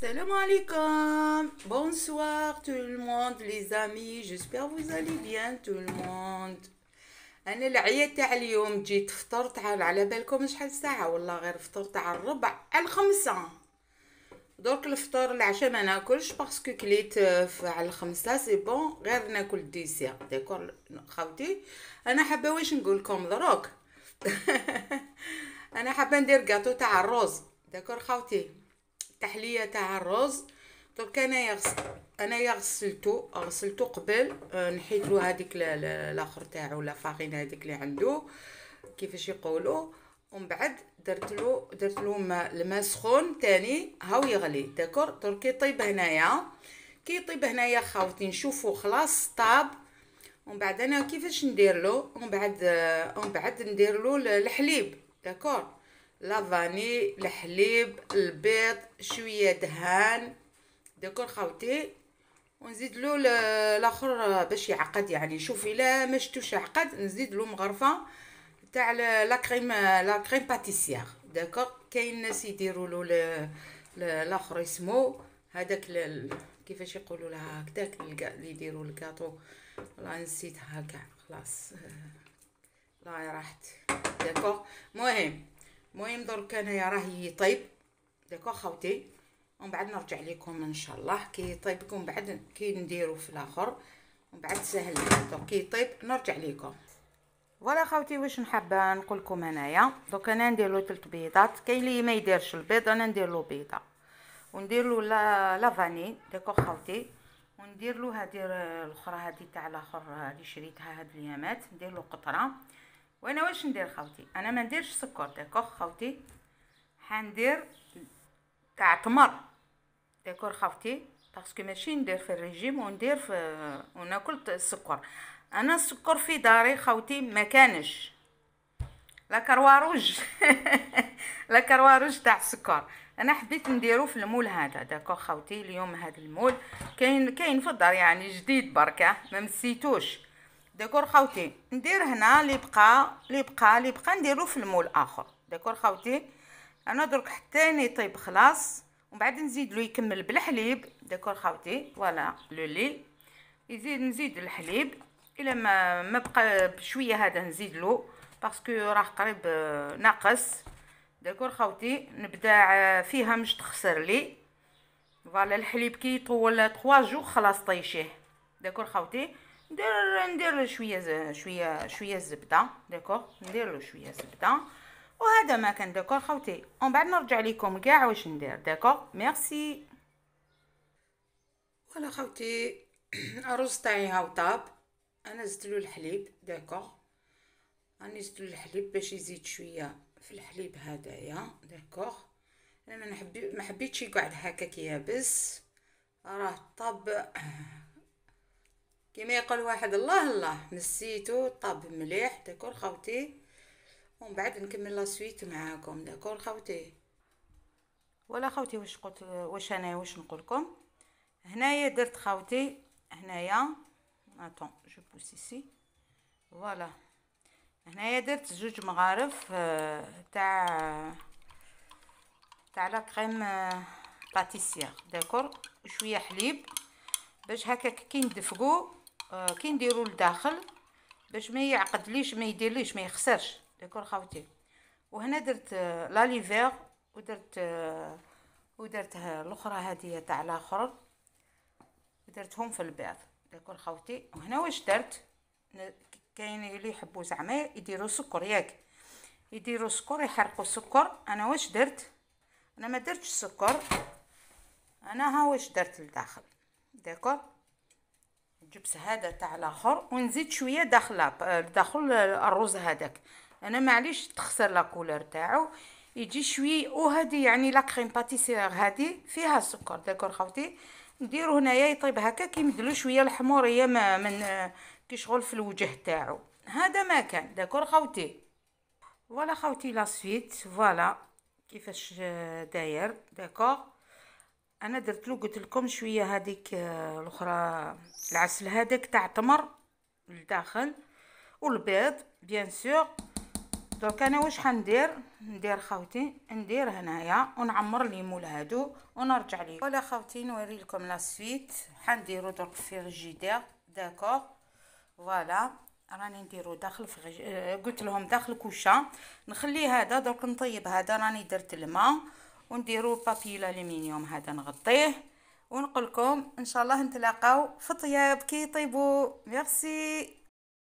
Salam alaikum, bonsoir tout le monde les amis, j'espère vous allez bien tout le monde انا العيا تاع اليوم جيت فطرت على على بالكم شحال ساعه والله غير فطرت على الربع على الخمسة دوك الفطور العشاء ما ناكلش باسكو كليت آه، على الخمسة سي بون غير ناكل ديسير ديكور خاوتي انا حابه واش نقول لكم دروك انا حابه ندير كاطو تاع الروز داكور خاوتي التحليه تاع الرز درك انايا غس... انايا غسلتو غسلتو قبل آه، نحيت له هذيك الاخر تاعو لا فارين هذيك اللي عنده كيفاش يقولوا ومن بعد درت له درت له الماء الماء سخون تاني هاو يغلي داكور درك يطيب هنايا كي يطيب هنايا خاوتي نشوفو خلاص طاب ومن بعد انا كيفاش ندير له ومن بعد آه، ومن بعد ندير له الحليب داكور لافاني الحليب البيض شويه دهان داكور خاوتي ونزيد له الاخر باش يعقد يعني شوف الا ما شتوش عقد نزيد له مغرفه تاع لا كريم لا كريم باتيسيير داكور كاين ناس يديروا له الاخر اسمو هذاك كيفاش يقولوا لها هكذاك اللي يديروا الكاطو والله نسيتها كاع خلاص لا راحت داكور مهم المهم درك انايا راه يطيب داكو خاوتي ومن بعد نرجع لكم ان شاء الله كي يطيب لكم بعد كي نديرو في الاخر ومن بعد سهل دونك كي يطيب نرجع لكم فوالا خاوتي واش نحب نقول لكم انايا دوك انا ندير له ثلاث بيضات كاين اللي ما يديرش البيض انا ندير له بيضه وندير له لا لافاني داكو خاوتي وندير له هذه الاخرى هذه تاع الاخر اللي شريتها هاد اليامات ندير له قطره وانا واش ندير خوتي انا ما نديرش سكر ديكور خوتي حندير تاع تمر ديكور خوتي باسكو ماشي ندير في الريجيم وندير في وناكل السكر انا السكر في داري خوتي ما كانش لا كرواروج لا كرواروج تاع السكر انا حبيت نديرو في المول هذا داكو خوتي اليوم هذا المول كاين كاين في الدار يعني جديد بركه ما مسيتوش داكور خاوتي ندير هنا اللي بقى اللي بقى اللي بقى نديرو في المول اخر داكور خاوتي انا درك حتى يطيب خلاص ومن بعد نزيد له يكمل بالحليب داكور خاوتي فوالا لو لي يزيد نزيد الحليب الا ما ما بقى بشويه هذا نزيد له باسكو راه قريب آه، ناقص داكور خاوتي نبدا آه، فيها مش تخسر لي فوالا الحليب كي يطول 3 جوغ خلاص طيشيه داكور خاوتي ندير ندير شويه شويه شويه زبده داكوغ ندير له شويه زبده وهذا ما كان داكوغ خوتي ومن بعد نرجع لكم كاع واش ندير داكوغ ميرسي فوالا خوتي الرز تاعي هاو طاب انا زدت له الحليب داكوغ راني زدت له الحليب باش يزيد شويه في الحليب هذايا داكوغ انا ما ما حبيتش يقعد هكاك يابس راه طاب كما يقول واحد الله الله مسيتو طاب مليح داكور خوتي ومن بعد نكمل لا سويت معاكم داكور خوتي ولا خوتي واش قلت واش انا واش نقول لكم هنايا درت خوتي هنايا اتون جو بوس سي فوالا هنايا درت زوج مغارف آه، تاع تاع لا كريم باتيسير آه، داكور شويه حليب باش هكاك كي ندفقو آه، كي نديرو لداخل باش ما يعقدليش ما يديرليش ما يخسرش داكور خاوتي وهنا درت آه، لا ليفير ودرت آه، ودرت الاخرى هذه تاع الاخر درتهم في البيض داكور خاوتي وهنا واش درت كاين اللي يحبوا زعما يديروا سكر ياك يديروا سكر يحرقوا السكر انا واش درت انا ما درتش السكر انا ها واش درت لداخل داكور جبس هذا تاع الاخر ونزيد شويه داخله آه، داخل الرز هذاك انا معليش تخسر لا كولور تاعو يجي شويه وهذه يعني لا كريم باتيسير هذه فيها السكر داكور خوتي نديرو هنايا يطيب هكا كيمدلو شويه الحموريه ما من آه، كي شغل في الوجه تاعو هذا ما كان داكور خوتي فوالا خوتي لا سويت فوالا كيفاش آه، داير داكور انا درت له قلت لكم شويه هذيك آه، الاخرى العسل هذاك تاع تمر لداخل والبيض بيان سور دونك انا واش حندير ندير خاوتي ندير هنايا ونعمر ليمول هادو ونرجع ليكم ولا خاوتي نوري لكم لا سويت حنديرو درك في الجيدير داكور فوالا راني نديرو داخل فريج آه، قلت لهم داخل كوشه نخلي هذا درك نطيب هذا راني درت الماء ونديرو بابي الالومنيوم هذا نغطيه ونقولكم ان شاء الله نتلاقاو في طياب كي يطيبوا ميرسي